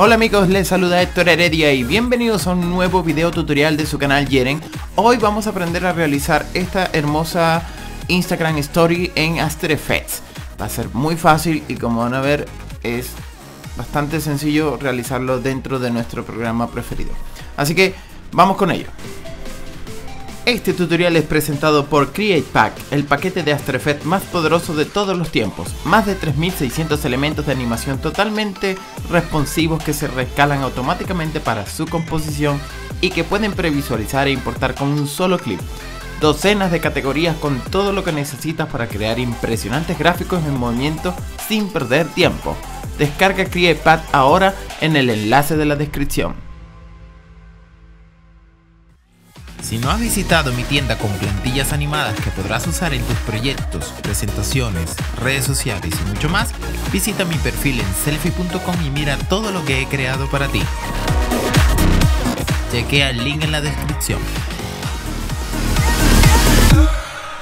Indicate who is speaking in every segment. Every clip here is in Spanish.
Speaker 1: Hola amigos, les saluda Héctor Heredia y bienvenidos a un nuevo video tutorial de su canal Yeren. Hoy vamos a aprender a realizar esta hermosa Instagram Story en After Effects. Va a ser muy fácil y como van a ver es bastante sencillo realizarlo dentro de nuestro programa preferido. Así que vamos con ello. Este tutorial es presentado por Create Pack, el paquete de After Effects más poderoso de todos los tiempos. Más de 3600 elementos de animación totalmente responsivos que se rescalan automáticamente para su composición y que pueden previsualizar e importar con un solo clip, Docenas de categorías con todo lo que necesitas para crear impresionantes gráficos en movimiento sin perder tiempo. Descarga Pack ahora en el enlace de la descripción. Si no has visitado mi tienda con plantillas animadas que podrás usar en tus proyectos, presentaciones, redes sociales y mucho más, visita mi perfil en selfie.com y mira todo lo que he creado para ti. Chequea el link en la descripción.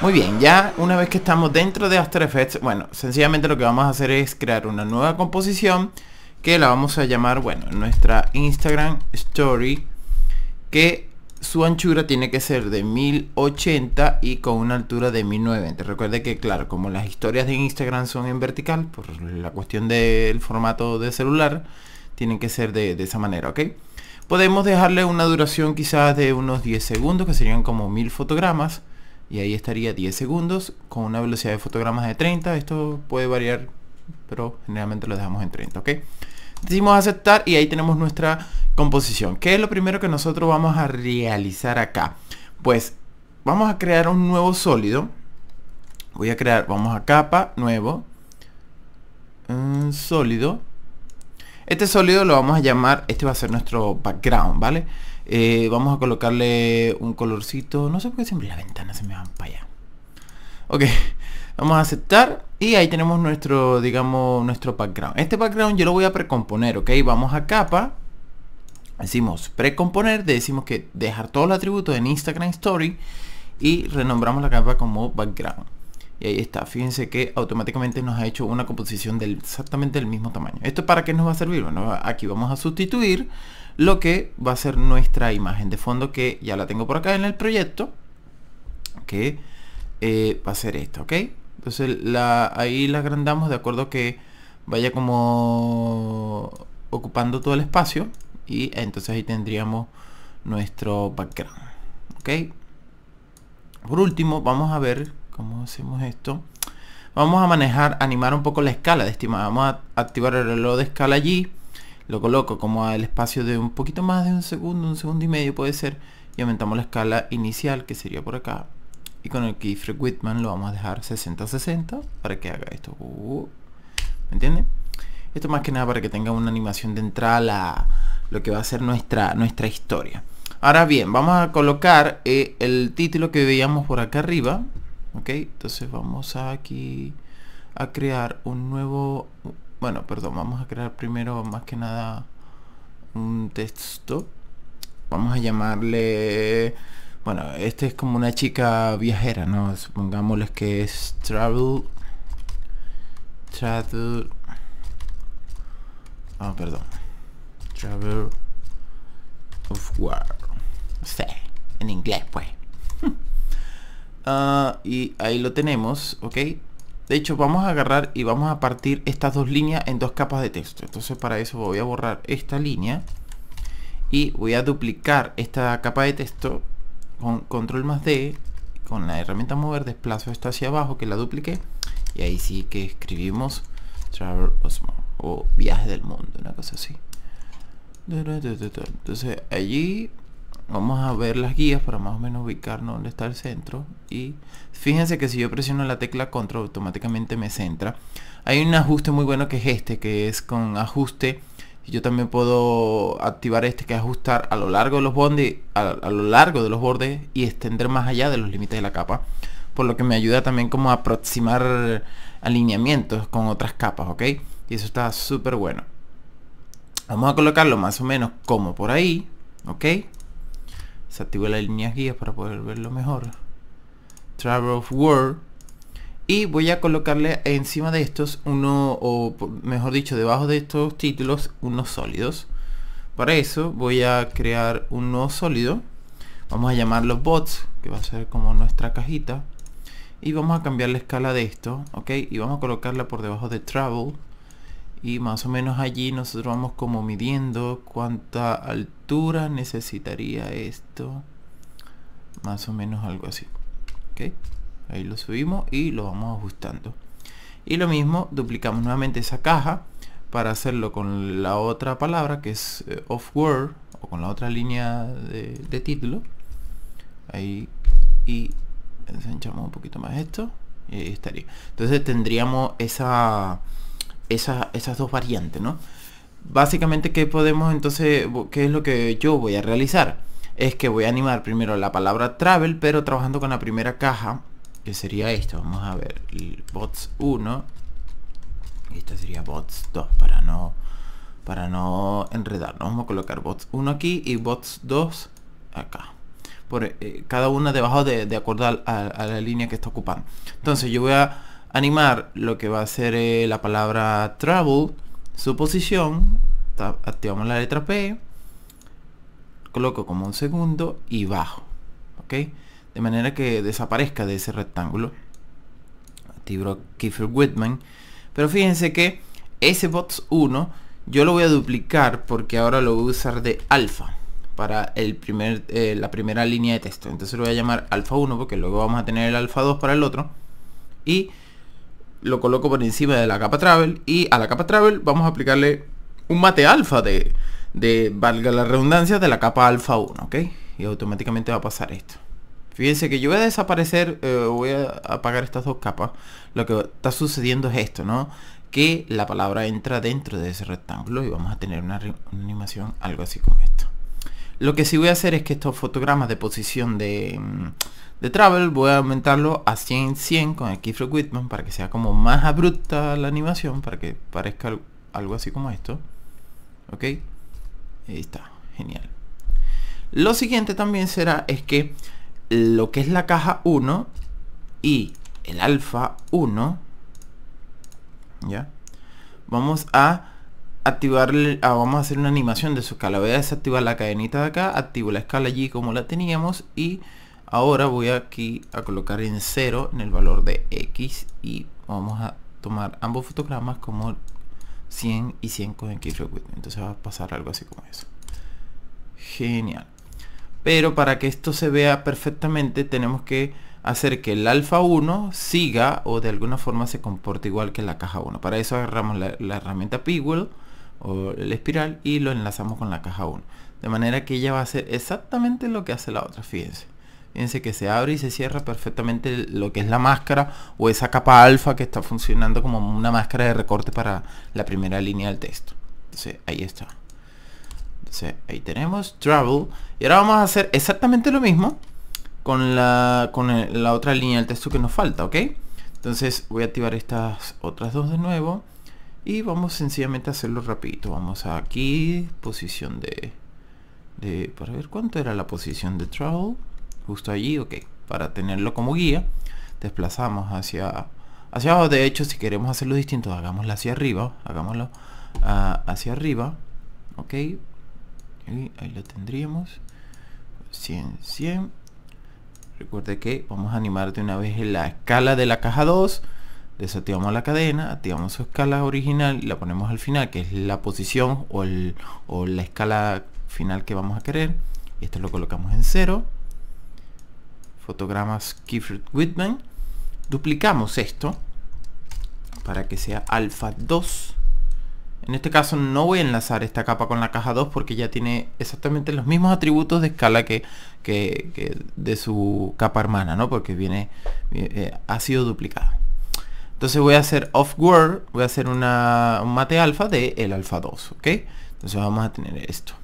Speaker 1: Muy bien, ya una vez que estamos dentro de After Effects, bueno, sencillamente lo que vamos a hacer es crear una nueva composición que la vamos a llamar, bueno, nuestra Instagram Story, que su anchura tiene que ser de 1080 y con una altura de 1090. Recuerde que, claro, como las historias de Instagram son en vertical, por la cuestión del formato de celular, tienen que ser de, esa manera, ¿ok? Podemos dejarle una duración quizás de unos 10 segundos, que serían como 1000 fotogramas. Y ahí estaría 10 segundos con una velocidad de fotogramas de 30. Esto puede variar, pero generalmente lo dejamos en 30, ¿ok? Decimos aceptar y ahí tenemos nuestra composición. ¿Qué es lo primero que nosotros vamos a realizar acá? Pues vamos a crear un nuevo sólido. Voy a crear, vamos a capa, nuevo, un mm, sólido. Este sólido lo vamos a llamar, este va a ser nuestro background, ¿vale? Eh, vamos a colocarle un colorcito, no sé por qué siempre la ventana se me van para allá. Ok, vamos a aceptar y ahí tenemos nuestro, digamos, nuestro background. Este background yo lo voy a precomponer, ¿ok? Vamos a capa, Decimos precomponer, decimos que dejar todos los atributos en Instagram Story y renombramos la capa como background. Y ahí está, fíjense que automáticamente nos ha hecho una composición del exactamente del mismo tamaño. ¿Esto para qué nos va a servir? Bueno, aquí vamos a sustituir lo que va a ser nuestra imagen de fondo que ya la tengo por acá en el proyecto. Que eh, va a ser esto ¿ok? Entonces ahí la agrandamos de acuerdo que vaya como ocupando todo el espacio y entonces ahí tendríamos nuestro background ok por último vamos a ver cómo hacemos esto vamos a manejar animar un poco la escala de estimada vamos a activar el reloj de escala allí lo coloco como al espacio de un poquito más de un segundo un segundo y medio puede ser y aumentamos la escala inicial que sería por acá y con el keyframe Whitman lo vamos a dejar 60-60 para que haga esto uh, ¿me entienden? Esto más que nada para que tenga una animación de entrada a lo que va a ser nuestra, nuestra historia. Ahora bien, vamos a colocar eh, el título que veíamos por acá arriba. Ok, entonces vamos aquí a crear un nuevo... Bueno, perdón, vamos a crear primero más que nada un texto. Vamos a llamarle... Bueno, este es como una chica viajera, ¿no? Supongámosles que es travel... Travel Ah, perdón. Travel of War. Sí, en inglés pues. Ah, y ahí lo tenemos, ¿ok? De hecho, vamos a agarrar y vamos a partir estas dos líneas en dos capas de texto. Entonces para eso voy a borrar esta línea y voy a duplicar esta capa de texto con control más D, con la herramienta mover, desplazo esta hacia abajo que la duplique y ahí sí que escribimos Travel War o viajes del mundo, una cosa así. Entonces allí vamos a ver las guías para más o menos ubicarnos dónde está el centro. Y fíjense que si yo presiono la tecla control automáticamente me centra. Hay un ajuste muy bueno que es este, que es con ajuste. yo también puedo activar este que es ajustar a lo largo de los bondes, a, a lo largo de los bordes y extender más allá de los límites de la capa. Por lo que me ayuda también como a aproximar alineamientos con otras capas, ¿ok? Y eso está súper bueno. Vamos a colocarlo más o menos como por ahí. ¿Ok? se activo la línea guías para poder verlo mejor. Travel of World. Y voy a colocarle encima de estos uno, o mejor dicho, debajo de estos títulos, unos sólidos. Para eso voy a crear un nuevo sólido. Vamos a llamarlo bots, que va a ser como nuestra cajita. Y vamos a cambiar la escala de esto, ¿ok? Y vamos a colocarla por debajo de travel y más o menos allí nosotros vamos como midiendo cuánta altura necesitaría esto más o menos algo así que ahí lo subimos y lo vamos ajustando y lo mismo duplicamos nuevamente esa caja para hacerlo con la otra palabra que es of eh, off word o con la otra línea de, de título ahí y ensanchamos un poquito más esto y ahí estaría entonces tendríamos esa esas dos variantes, ¿no? Básicamente, ¿qué podemos entonces, qué es lo que yo voy a realizar? Es que voy a animar primero la palabra travel, pero trabajando con la primera caja, que sería esto vamos a ver, bots 1, y esta sería bots 2, para no, para no enredarnos, vamos a colocar bots 1 aquí y bots 2 acá. Por, eh, cada una debajo de, de acuerdo a la línea que está ocupando. Entonces yo voy a animar lo que va a ser eh, la palabra travel, su posición, activamos la letra P, coloco como un segundo y bajo, ¿ok? De manera que desaparezca de ese rectángulo. Activo Kiefer Whitman. Pero fíjense que ese box 1 yo lo voy a duplicar porque ahora lo voy a usar de alfa para el primer, eh, la primera línea de texto. Entonces lo voy a llamar alfa 1 porque luego vamos a tener el alfa 2 para el otro. Y lo coloco por encima de la capa travel y a la capa travel vamos a aplicarle un mate alfa de, de valga la redundancia, de la capa alfa 1, ¿ok? Y automáticamente va a pasar esto. Fíjense que yo voy a desaparecer, eh, voy a apagar estas dos capas. Lo que está sucediendo es esto, ¿no? Que la palabra entra dentro de ese rectángulo y vamos a tener una, una animación algo así como esto. Lo que sí voy a hacer es que estos fotogramas de posición de... Mm, de travel voy a aumentarlo a 100 100 con el keyframe Whitman para que sea como más abrupta la animación para que parezca algo así como esto ok ahí está genial lo siguiente también será es que lo que es la caja 1 y el alfa 1 ya vamos a activarle ah, vamos a hacer una animación de su escala voy a desactivar la cadenita de acá activo la escala allí como la teníamos y Ahora voy aquí a colocar en 0 en el valor de X y vamos a tomar ambos fotogramas como 100 y 100 con X Entonces va a pasar algo así como eso. Genial. Pero para que esto se vea perfectamente tenemos que hacer que el alfa 1 siga o de alguna forma se comporte igual que la caja 1. Para eso agarramos la, herramienta Pigwell o el espiral y lo enlazamos con la caja 1. De manera que ella va a hacer exactamente lo que hace la otra, fíjense. Fíjense que se abre y se cierra perfectamente lo que es la máscara o esa capa alfa que está funcionando como una máscara de recorte para la primera línea del texto. Entonces ahí está. Entonces ahí tenemos travel. Y ahora vamos a hacer exactamente lo mismo con la, con la otra línea del texto que nos falta, ¿ok? Entonces voy a activar estas otras dos de nuevo. Y vamos sencillamente a hacerlo rapidito. Vamos a aquí, posición de, de... Para ver cuánto era la posición de travel justo allí, ok, para tenerlo como guía, desplazamos hacia, hacia abajo, de hecho si queremos hacerlo distinto, hagámoslo hacia arriba, hagámoslo ah, hacia arriba, ok, y ahí lo tendríamos, 100, 100, recuerde que vamos a animar de una vez en la escala de la caja 2, desactivamos la cadena, activamos su escala original y la ponemos al final, que es la posición o, o la escala final que vamos a querer. Y esto lo colocamos en 0 fotogramas Keith Whitman. Duplicamos esto para que sea alfa 2. En este caso no voy a enlazar esta capa con la caja 2 porque ya tiene exactamente los mismos atributos de escala que, de su capa hermana, ¿no? Porque viene, eh, eh, ha sido duplicada. Entonces voy a hacer off world, voy a hacer una, un mate alfa de el alfa 2, ¿ok? Entonces vamos a tener esto.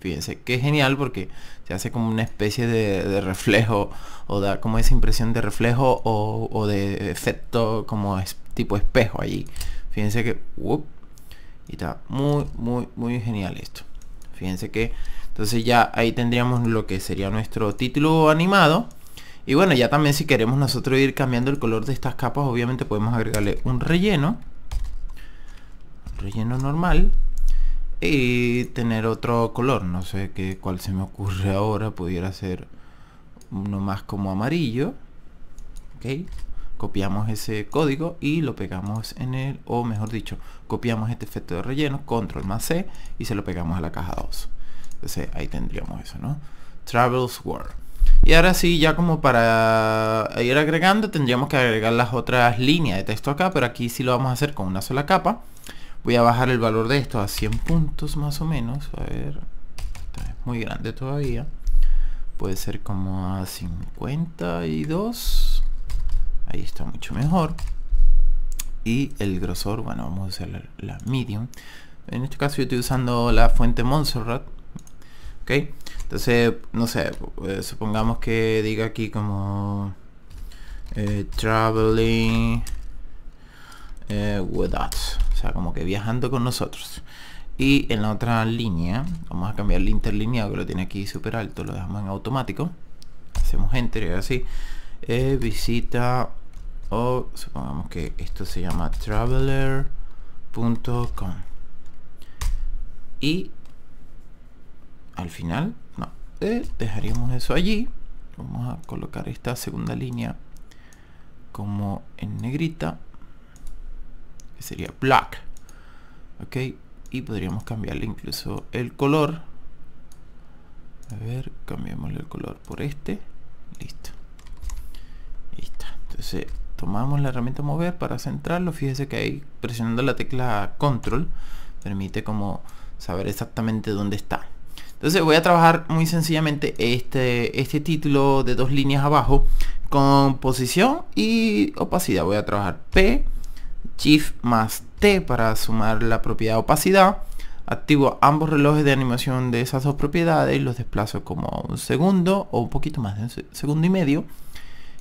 Speaker 1: Fíjense, que es genial porque se hace como una especie de, reflejo o da como esa impresión de reflejo o, de efecto como tipo espejo allí. Fíjense que... y está muy, muy, muy genial esto. Fíjense que... Entonces ya ahí tendríamos lo que sería nuestro título animado. Y bueno, ya también si queremos nosotros ir cambiando el color de estas capas, obviamente podemos agregarle un relleno. relleno normal y tener otro color no sé qué cuál se me ocurre ahora pudiera ser uno más como amarillo ok copiamos ese código y lo pegamos en el o mejor dicho copiamos este efecto de relleno control más c y se lo pegamos a la caja 2 entonces ahí tendríamos eso no travels world y ahora sí, ya como para ir agregando, tendríamos que agregar las otras líneas de texto acá, pero aquí sí lo vamos a hacer con una sola capa. Voy a bajar el valor de esto a 100 puntos más o menos. A ver, es muy grande todavía. Puede ser como a 52. Ahí está mucho mejor. Y el grosor, bueno, vamos a usar la, medium. En este caso yo estoy usando la fuente Montserrat. Ok, entonces, no sé, eh, supongamos que diga aquí como eh, traveling without eh, with o sea, como que viajando con nosotros. Y en la otra línea, vamos a cambiar el interlineado que lo tiene aquí súper alto, lo dejamos en automático. Hacemos enter y así. Eh, visita o supongamos que esto se llama traveler.com. Y al final, no, eh, dejaríamos eso allí. Vamos a colocar esta segunda línea como en negrita sería black ok y podríamos cambiarle incluso el color a ver cambiémosle el color por este listo entonces tomamos la herramienta mover para centrarlo fíjese que ahí presionando la tecla control permite como saber exactamente dónde está entonces voy a trabajar muy sencillamente este, este título de dos líneas abajo con posición y opacidad voy a trabajar P Shift más T para sumar la propiedad opacidad. Activo ambos relojes de animación de esas dos propiedades y los desplazo como un segundo o un poquito más de un segundo y medio.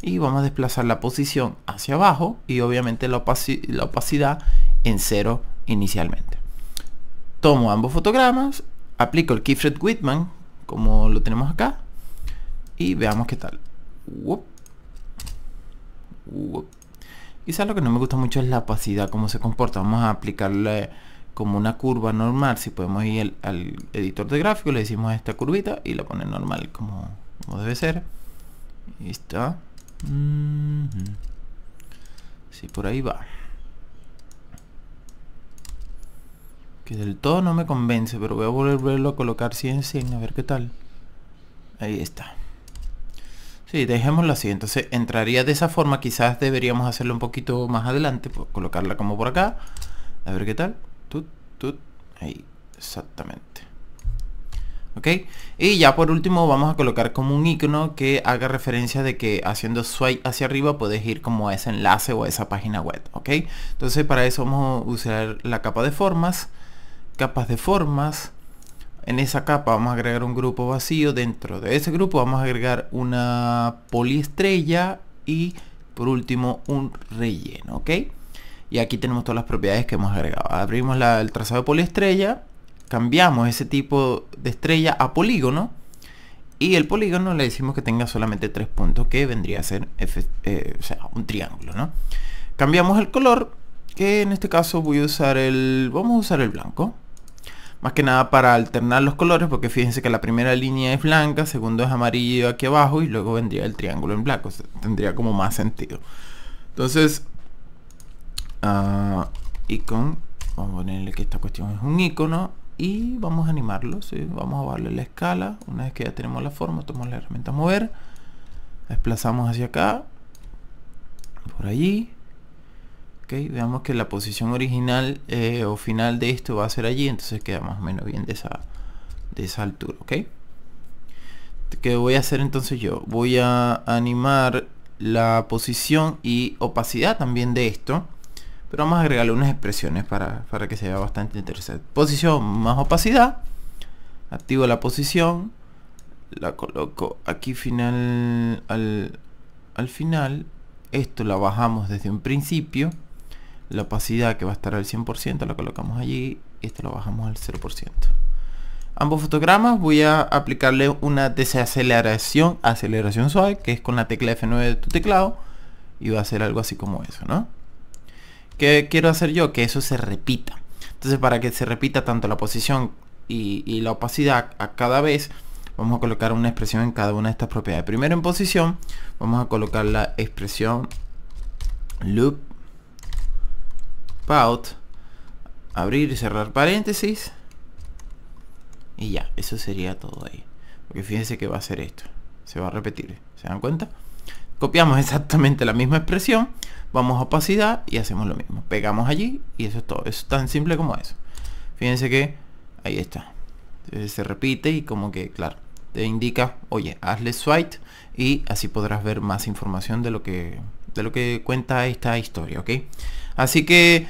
Speaker 1: Y vamos a desplazar la posición hacia abajo y obviamente la, opacidad en cero inicialmente. Tomo ambos fotogramas, aplico el keyframe Whitman como lo tenemos acá y veamos qué tal. Quizás lo que no me gusta mucho es la opacidad, cómo se comporta. Vamos a aplicarle como una curva normal. Si podemos ir al, editor de gráfico, le decimos esta curvita y la pone normal como, debe ser. ahí está. Si por ahí va. Que del todo no me convence, pero voy a volverlo a colocar 100, 100, a ver qué tal. Ahí está. Sí, dejémoslo así. Entonces entraría de esa forma. Quizás deberíamos hacerlo un poquito más adelante. Pues, colocarla como por acá. A ver qué tal. Tut, tut. Ahí, exactamente. ¿ok? Y ya por último vamos a colocar como un icono que haga referencia de que haciendo swipe hacia arriba puedes ir como a ese enlace o a esa página web, ¿ok? Entonces para eso vamos a usar la capa de formas, capas de formas, en esa capa vamos a agregar un grupo vacío, dentro de ese grupo vamos a agregar una poliestrella y por último un relleno, ¿ok? Y aquí tenemos todas las propiedades que hemos agregado. Abrimos el trazado de poliestrella, cambiamos ese tipo de estrella a polígono y el polígono le decimos que tenga solamente tres puntos, que vendría a ser eh, un triángulo, ¿no? Cambiamos el color, que en este caso voy a usar el, vamos a usar el blanco, más que nada para alternar los colores, porque fíjense que la primera línea es blanca, segundo es amarillo aquí abajo y luego vendría el triángulo en blanco. tendría como más sentido. Entonces, uh, icon, vamos a ponerle que esta cuestión es un icono y vamos a animarlo. Vamos a darle la escala. Una vez que ya tenemos la forma, tomamos la herramienta mover. Desplazamos hacia acá. Por allí veamos que la posición original eh, o final de esto va a ser allí, entonces queda más o menos bien de esa, de esa altura, ¿ok? ¿Qué voy a hacer entonces yo? Voy a animar la posición y opacidad también de esto, pero vamos a agregarle unas expresiones para, que se vea bastante interesante. Posición más opacidad, activo la posición, la coloco aquí final al, al final, esto la bajamos desde un principio, la opacidad que va a estar al 100% la colocamos allí y esto lo bajamos al 0%. Ambos fotogramas voy a aplicarle una desaceleración, aceleración suave, que es con la tecla F9 de tu teclado y va a ser algo así como eso, ¿no? ¿Qué quiero hacer yo? Que eso se repita. Entonces para que se repita tanto la posición y, y, la opacidad a cada vez, vamos a colocar una expresión en cada una de estas propiedades. Primero en posición, vamos a colocar la expresión loop pout, abrir y cerrar paréntesis. Y ya, eso sería todo ahí. Porque fíjense que va a ser esto. Se va a repetir, ¿se dan cuenta? Copiamos exactamente la misma expresión, vamos a opacidad y hacemos lo mismo. Pegamos allí y eso es todo. es tan simple como eso. Fíjense que ahí está. se repite y como que, claro, te indica, oye, hazle swipe y así podrás ver más información de lo que, de lo que cuenta esta historia, ¿ok? Así que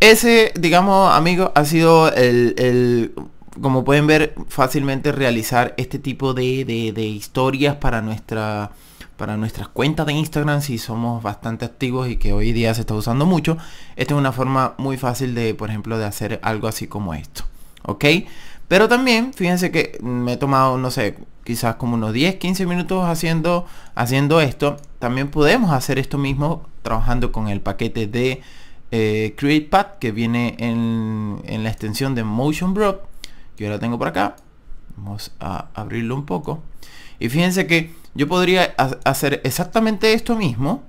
Speaker 1: ese, digamos, amigos, ha sido el, como pueden ver, fácilmente realizar este tipo de, de, de historias para nuestra para nuestras cuentas de Instagram si somos bastante activos y que hoy día se está usando mucho. Esta es una forma muy fácil de, por ejemplo, de hacer algo así como esto. ¿Ok? Pero también, fíjense que me he tomado, no sé, quizás como unos 10, 15 minutos haciendo, haciendo esto. También podemos hacer esto mismo trabajando con el paquete de eh, que viene en, la extensión de Motion Bro. que ahora tengo por acá. Vamos a abrirlo un poco. Y fíjense que yo podría hacer exactamente esto mismo.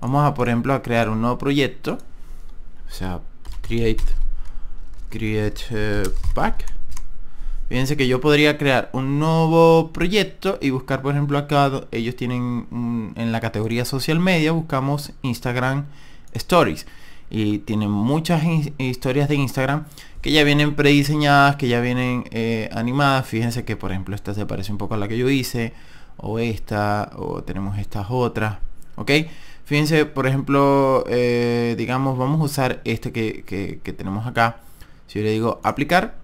Speaker 1: Vamos a, por ejemplo, a crear un nuevo proyecto. O sea, create, create eh, pack Fíjense que yo podría crear un nuevo proyecto y buscar, por ejemplo, acá ellos tienen en la categoría social media, buscamos Instagram Stories. Y tienen muchas historias de Instagram que ya vienen prediseñadas, que ya vienen eh, animadas. Fíjense que, por ejemplo, esta se parece un poco a la que yo hice. O esta, o tenemos estas otras. ¿Ok? Fíjense, por ejemplo, eh, digamos, vamos a usar este que, que tenemos acá. Si yo le digo aplicar,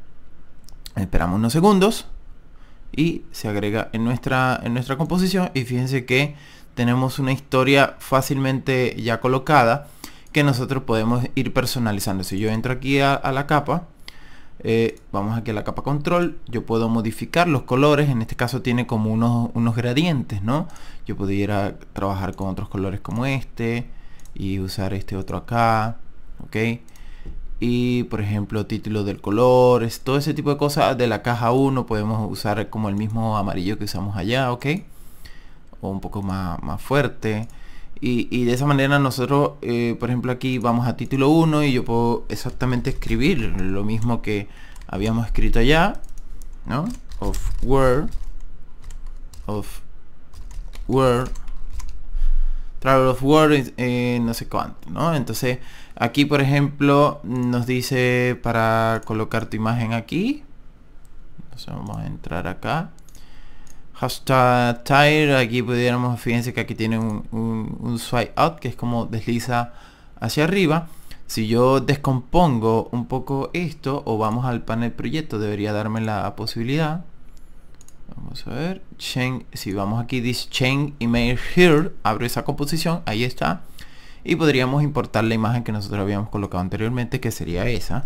Speaker 1: Esperamos unos segundos y se agrega en nuestra, en nuestra composición y fíjense que tenemos una historia fácilmente ya colocada que nosotros podemos ir personalizando. Si yo entro aquí a, la capa, eh, vamos aquí a la capa control, yo puedo modificar los colores, en este caso tiene como unos, unos gradientes, ¿no? Yo pudiera trabajar con otros colores como este y usar este otro acá, ¿ok? y por ejemplo título del color, es todo ese tipo de cosas de la caja 1 podemos usar como el mismo amarillo que usamos allá, ok, o un poco más, fuerte. Y, de esa manera nosotros, eh, por ejemplo, aquí vamos a título 1 y yo puedo exactamente escribir lo mismo que habíamos escrito allá, ¿no? Of Word, of Word, Travel of Word, eh, no sé cuánto, ¿no? Entonces, Aquí, por ejemplo, nos dice para colocar tu imagen aquí. Entonces vamos a entrar acá. Hashtag tire. Aquí pudiéramos, fíjense que aquí tiene un, un, swipe out, que es como desliza hacia arriba. Si yo descompongo un poco esto o vamos al panel proyecto, debería darme la posibilidad. Vamos a ver. si vamos aquí, dice change image here, abro esa composición, ahí está y podríamos importar la imagen que nosotros habíamos colocado anteriormente que sería esa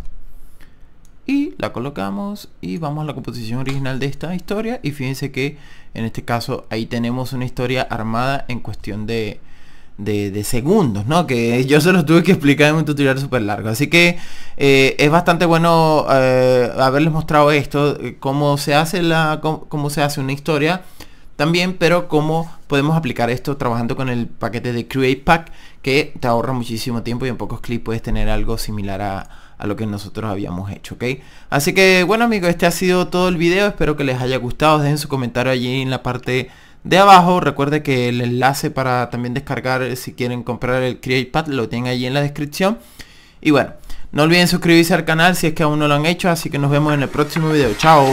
Speaker 1: y la colocamos y vamos a la composición original de esta historia y fíjense que en este caso ahí tenemos una historia armada en cuestión de, de, segundos, ¿no? Que yo se los tuve que explicar en un tutorial súper largo. Así que eh, es bastante bueno eh, haberles mostrado esto, cómo se hace la, cómo se hace una historia también, pero cómo podemos aplicar esto trabajando con el paquete de Create Pack que te ahorra muchísimo tiempo y en pocos clics puedes tener algo similar a, lo que nosotros habíamos hecho, ¿ok? Así que bueno amigos, este ha sido todo el video, espero que les haya gustado, dejen su comentario allí en la parte de abajo. Recuerde que el enlace para también descargar eh, si quieren comprar el CreatePad lo tienen allí en la descripción. Y bueno, no olviden suscribirse al canal si es que aún no lo han hecho, así que nos vemos en el próximo video. Chao.